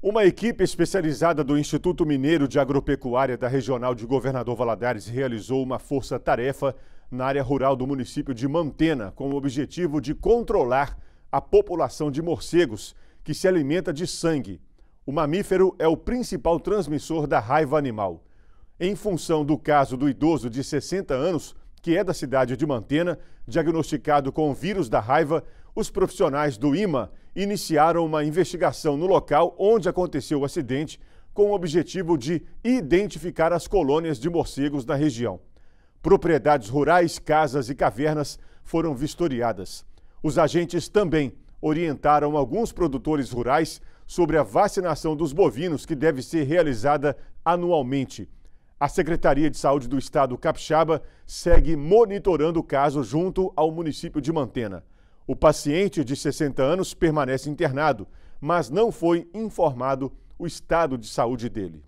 Uma equipe especializada do Instituto Mineiro de Agropecuária da Regional de Governador Valadares realizou uma força-tarefa na área rural do município de Mantena, com o objetivo de controlar a população de morcegos, que se alimenta de sangue. O mamífero é o principal transmissor da raiva animal. Em função do caso do idoso de 60 anos, que é da cidade de Mantena, diagnosticado com o vírus da raiva, os profissionais do IMA iniciaram uma investigação no local onde aconteceu o acidente, com o objetivo de identificar as colônias de morcegos na região. Propriedades rurais, casas e cavernas foram vistoriadas. Os agentes também orientaram alguns produtores rurais sobre a vacinação dos bovinos que deve ser realizada anualmente. A Secretaria de Saúde do Estado Capixaba segue monitorando o caso junto ao município de Mantena. O paciente de 60 anos permanece internado, mas não foi informado o estado de saúde dele.